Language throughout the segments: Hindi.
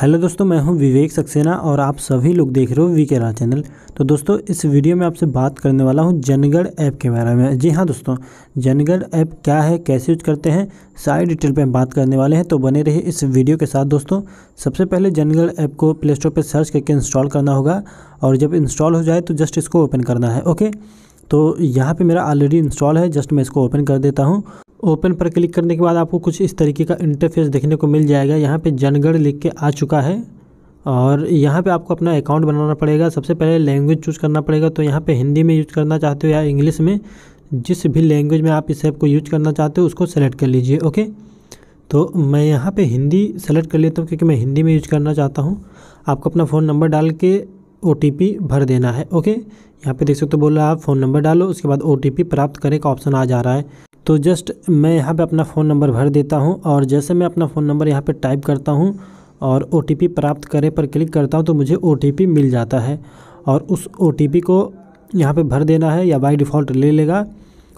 हेलो दोस्तों मैं हूं विवेक सक्सेना और आप सभी लोग देख रहे हो वी के चैनल तो दोस्तों इस वीडियो में आपसे बात करने वाला हूं जनगढ़ ऐप के बारे में जी हाँ दोस्तों जनगढ़ ऐप क्या है कैसे यूज करते हैं सारी डिटेल पे हम बात करने वाले हैं तो बने रहिए इस वीडियो के साथ दोस्तों सबसे पहले जनगढ़ ऐप को प्ले स्टोर पर सर्च करके इंस्टॉल करना होगा और जब इंस्टॉल हो जाए तो जस्ट इसको ओपन करना है ओके तो यहाँ पर मेरा ऑलरेडी इंस्टॉल है जस्ट मैं इसको ओपन कर देता हूँ ओपन पर क्लिक करने के बाद आपको कुछ इस तरीके का इंटरफेस देखने को मिल जाएगा यहाँ पे जनगढ़ लिख के आ चुका है और यहाँ पे आपको अपना अकाउंट बनाना पड़ेगा सबसे पहले लैंग्वेज चूज़ करना पड़ेगा तो यहाँ पे हिंदी में यूज़ करना चाहते हो या इंग्लिश में जिस भी लैंग्वेज में आप इस ऐप को यूज करना चाहते हो उसको सेलेक्ट कर लीजिए ओके तो मैं यहाँ पर हिंदी सेलेक्ट कर लेता हूँ क्योंकि मैं हिंदी में यूज करना चाहता हूँ आपको अपना फ़ोन नंबर डाल के ओ भर देना है ओके यहाँ पे देख सकते हो तो बोला आप फ़ोन नंबर डालो उसके बाद ओ प्राप्त करें का ऑप्शन आ जा रहा है तो जस्ट मैं यहाँ पे अपना फ़ोन नंबर भर देता हूँ और जैसे मैं अपना फ़ोन नंबर यहाँ पे टाइप करता हूँ और ओ प्राप्त करे पर क्लिक करता हूँ तो मुझे ओ मिल जाता है और उस ओ को यहाँ पे भर देना है या बाई डिफ़ॉल्ट ले लेगा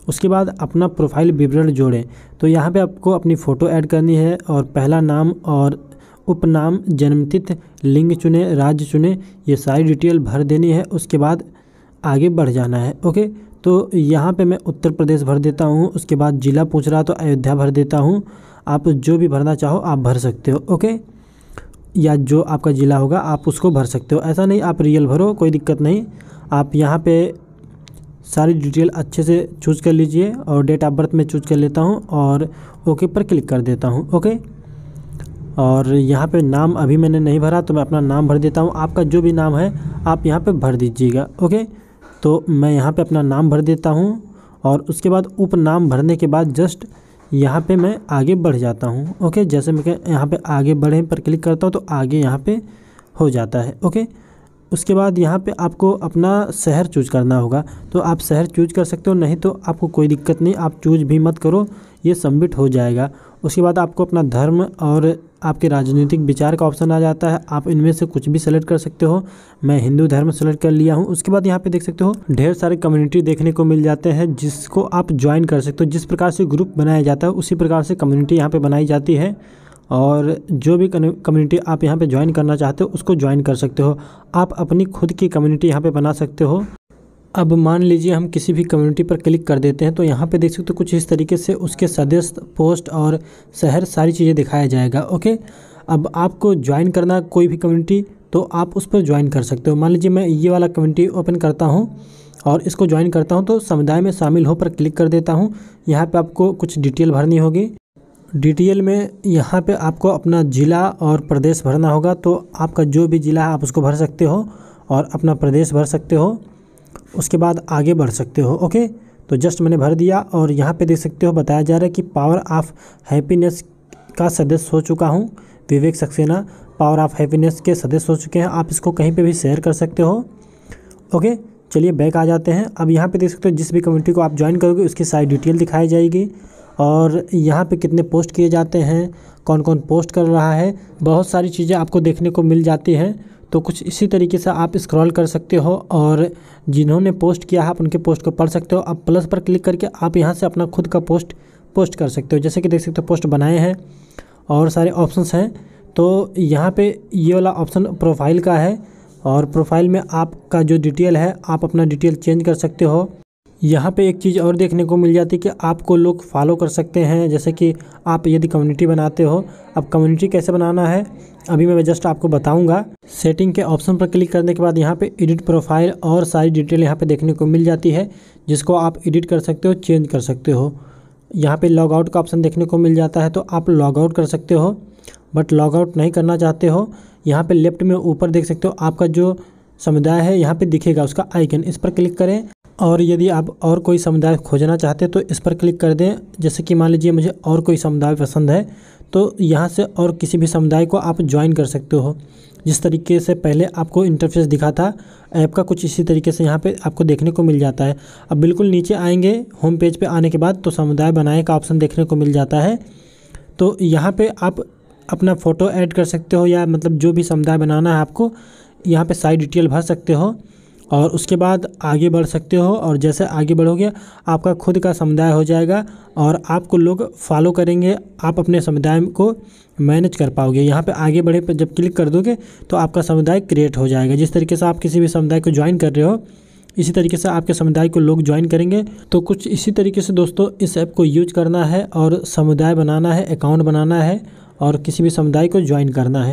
उसके बाद अपना प्रोफाइल विवरण जोड़ें तो यहाँ पे आपको अपनी फ़ोटो ऐड करनी है और पहला नाम और उपनाम जन्मतिथि लिंग चुने राज्य चुने ये सारी डिटेल भर देनी है उसके बाद आगे बढ़ जाना है ओके तो यहाँ पे मैं उत्तर प्रदेश भर देता हूँ उसके बाद ज़िला पूछ रहा तो अयोध्या भर देता हूँ आप जो भी भरना चाहो आप भर सकते हो ओके या जो आपका ज़िला होगा आप उसको भर सकते हो ऐसा नहीं आप रियल भरो कोई दिक्कत नहीं आप यहाँ पे सारी डिटेल अच्छे से चूज़ कर लीजिए और डेट ऑफ बर्थ में चूज़ कर लेता हूँ और ओके पर क्लिक कर देता हूँ ओके और यहाँ पे नाम अभी मैंने नहीं भरा तो मैं अपना नाम भर देता हूँ आपका जो भी नाम है आप यहाँ पे भर दीजिएगा ओके तो मैं यहाँ पे अपना नाम भर देता हूँ और उसके बाद उपनाम भरने के बाद जस्ट यहाँ पे मैं आगे बढ़ जाता हूँ ओके जैसे मैं यहाँ पे आगे बढ़े पर क्लिक करता हूँ तो आगे यहाँ पे हो जाता है ओके उसके बाद यहाँ पे आपको अपना शहर चूज करना होगा तो आप शहर चूज कर सकते हो नहीं तो आपको कोई दिक्कत नहीं आप चूज भी मत करो ये सबमिट हो जाएगा उसके बाद आपको अपना धर्म और आपके राजनीतिक विचार का ऑप्शन आ जाता है आप इनमें से कुछ भी सेलेक्ट कर सकते हो मैं हिंदू धर्म सेलेक्ट कर लिया हूँ उसके बाद यहाँ पे देख सकते हो ढेर सारे कम्युनिटी देखने को मिल जाते हैं जिसको आप ज्वाइन कर सकते हो जिस प्रकार से ग्रुप बनाया जाता है उसी प्रकार से कम्युनिटी यहाँ पर बनाई जाती है और जो भी कम्युनिटी आप यहाँ पे ज्वाइन करना चाहते हो उसको ज्वाइन कर सकते हो आप अपनी खुद की कम्युनिटी यहाँ पे बना सकते हो अब मान लीजिए हम किसी भी कम्युनिटी पर क्लिक कर देते हैं तो यहाँ पे देख सकते हो तो कुछ इस तरीके से उसके सदस्य पोस्ट और शहर सारी चीज़ें दिखाया जाएगा ओके अब आपको ज्वाइन करना कोई भी कम्युनिटी तो आप उस पर ज्वाइन कर सकते हो मान लीजिए मैं ये वाला कम्युनिटी ओपन करता हूँ और इसको ज्वाइन करता हूँ तो समुदाय में शामिल हो पर क्लिक कर देता हूँ यहाँ पर आपको कुछ डिटेल भरनी होगी डिटेल में यहाँ पर आपको अपना ज़िला और प्रदेश भरना होगा तो आपका जो भी ज़िला है आप उसको भर सकते हो और अपना प्रदेश भर सकते हो उसके बाद आगे बढ़ सकते हो ओके तो जस्ट मैंने भर दिया और यहाँ पे देख सकते हो बताया जा रहा है कि पावर ऑफ हैप्पीनेस का सदस्य हो चुका हूँ Vivek Saxena power of happiness के सदस्य हो चुके हैं आप इसको कहीं पे भी शेयर कर सकते हो ओके चलिए बैक आ जाते हैं अब यहाँ पे देख सकते हो जिस भी कम्युनिटी को आप ज्वाइन करोगे उसकी सारी डिटेल दिखाई जाएगी और यहाँ पर कितने पोस्ट किए जाते हैं कौन कौन पोस्ट कर रहा है बहुत सारी चीज़ें आपको देखने को मिल जाती हैं तो कुछ इसी तरीके से आप स्क्रॉल कर सकते हो और जिन्होंने पोस्ट किया है आप उनके पोस्ट को पढ़ सकते हो आप प्लस पर क्लिक करके आप यहाँ से अपना खुद का पोस्ट पोस्ट कर सकते हो जैसे कि देख सकते हो पोस्ट बनाए हैं और सारे ऑप्शंस हैं तो यहाँ पे ये वाला ऑप्शन प्रोफाइल का है और प्रोफाइल में आपका जो डिटेल है आप अपना डिटेल चेंज कर सकते हो यहाँ पे एक चीज़ और देखने को मिल जाती है कि आपको लोग फॉलो कर सकते हैं जैसे कि आप यदि कम्युनिटी बनाते हो अब कम्युनिटी कैसे बनाना है अभी मैं जस्ट आपको बताऊंगा सेटिंग के ऑप्शन पर क्लिक करने के बाद यहाँ पे एडिट प्रोफाइल और सारी डिटेल यहाँ पे देखने को मिल जाती है जिसको आप एडिट कर सकते हो चेंज कर सकते हो यहाँ पर लॉग आउट का ऑप्शन देखने को मिल जाता है तो आप लॉग आउट कर सकते हो बट लॉग आउट नहीं करना चाहते हो यहाँ पर लेफ्ट में ऊपर देख सकते हो आपका जो समुदाय है यहाँ पर दिखेगा उसका आइकन इस पर क्लिक करें और यदि आप और कोई समुदाय खोजना चाहते हैं तो इस पर क्लिक कर दें जैसे कि मान लीजिए मुझे और कोई समुदाय पसंद है तो यहाँ से और किसी भी समुदाय को आप ज्वाइन कर सकते हो जिस तरीके से पहले आपको इंटरफेस दिखा था ऐप का कुछ इसी तरीके से यहाँ पे आपको देखने को मिल जाता है अब बिल्कुल नीचे आएंगे होम पेज पे आने के बाद तो समुदाय बनाए का ऑप्शन देखने को मिल जाता है तो यहाँ पे आप अपना फ़ोटो ऐड कर सकते हो या मतलब जो भी समुदाय बनाना है आपको यहाँ पे सारी डिटेल भर सकते हो और उसके बाद आगे बढ़ सकते हो और जैसे आगे बढ़ोगे आपका खुद का समुदाय हो जाएगा और आपको लोग फॉलो करेंगे आप अपने समुदाय को मैनेज कर पाओगे यहाँ पे आगे बढ़े पर जब क्लिक कर दोगे तो आपका समुदाय क्रिएट हो जाएगा जिस तरीके से आप किसी भी समुदाय को ज्वाइन कर रहे हो इसी तरीके से आपके समुदाय को लोग ज्वाइन करेंगे तो कुछ इसी तरीके से दोस्तों इस ऐप को यूज करना है और समुदाय बनाना है अकाउंट बनाना है और किसी भी समुदाय को ज्वाइन करना है